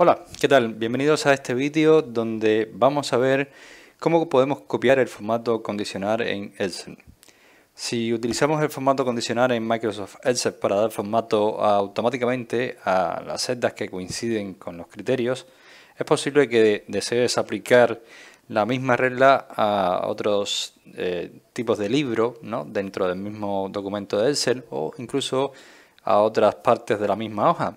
Hola, ¿qué tal? Bienvenidos a este vídeo donde vamos a ver cómo podemos copiar el formato condicional en Excel. Si utilizamos el formato condicional en Microsoft Excel para dar formato automáticamente a las celdas que coinciden con los criterios, es posible que desees aplicar la misma regla a otros eh, tipos de libro dentro del mismo documento de Excel o incluso a otras partes de la misma hoja.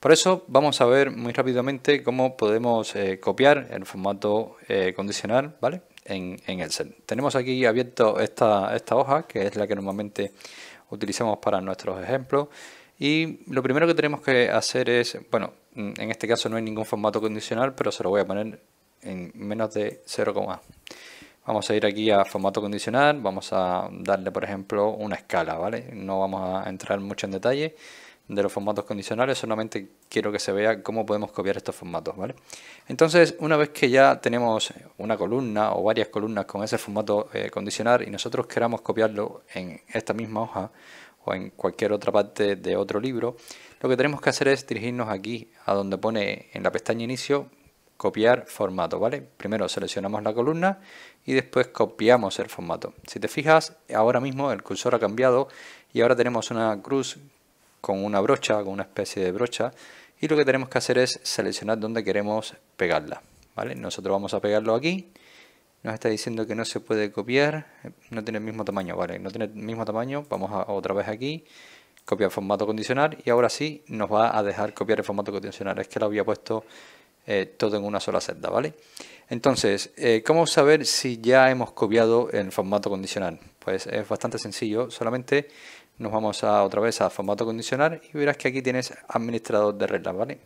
Por eso vamos a ver muy rápidamente cómo podemos eh, copiar el formato eh, condicional ¿vale? en, en, Excel. Tenemos aquí abierto esta, esta hoja, que es la que normalmente utilizamos para nuestros ejemplos. Y lo primero que tenemos que hacer es, bueno, mm, en este caso no hay ningún formato condicional, pero se lo voy a poner en menos de 0,1. Vamos a ir aquí a formato condicional, vamos a darle por ejemplo una escala, ¿vale? No vamos a entrar mucho en detalle, de los formatos condicionales, solamente quiero que se vea cómo podemos copiar estos formatos, ¿vale? Entonces, una vez que ya tenemos una columna o varias columnas con ese formato eh, condicional y nosotros queramos copiarlo en esta misma hoja o en cualquier otra parte de otro libro, lo que tenemos que hacer es dirigirnos aquí a donde pone en la pestaña inicio copiar formato, ¿vale? Primero seleccionamos la columna y después copiamos el formato. Si te fijas, ahora mismo el cursor ha cambiado y ahora tenemos una cruz con una brocha, con una especie de brocha, y lo que tenemos que hacer es seleccionar dónde queremos pegarla. ¿vale? Nosotros vamos a pegarlo aquí, nos está diciendo que no se puede copiar, no tiene el mismo tamaño, vale, no tiene el mismo tamaño, vamos a, otra vez aquí, copiar formato condicional y ahora sí nos va a dejar copiar el formato condicional, es que lo había puesto eh, todo en una sola celda, ¿vale? Entonces, eh, ¿cómo saber si ya hemos copiado el formato condicional? Pues es bastante sencillo, solamente nos vamos a otra vez a formato condicional y verás que aquí tienes administrador de reglas, ¿vale?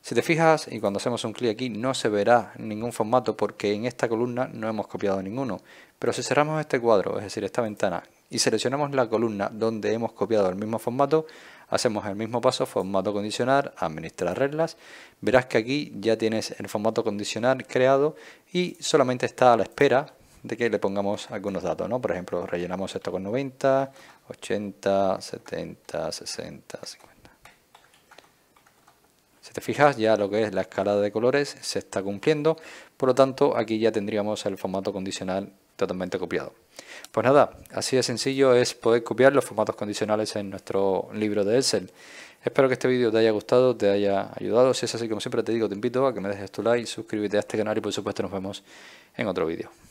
Si te fijas y cuando hacemos un clic aquí no se verá ningún formato porque en esta columna no hemos copiado ninguno. Pero si cerramos este cuadro, es decir, esta ventana, y seleccionamos la columna donde hemos copiado el mismo formato, hacemos el mismo paso, formato condicional, administrar reglas, verás que aquí ya tienes el formato condicional creado y solamente está a la espera de que le pongamos algunos datos, ¿no? Por ejemplo, rellenamos esto con 90, 80, 70, 60, 50. Si te fijas, ya lo que es la escala de colores se está cumpliendo, por lo tanto, aquí ya tendríamos el formato condicional totalmente copiado. Pues nada, así de sencillo es poder copiar los formatos condicionales en nuestro libro de Excel. Espero que este vídeo te haya gustado, te haya ayudado. Si es así, como siempre te digo, te invito a que me dejes tu like, suscríbete a este canal y por supuesto nos vemos en otro vídeo.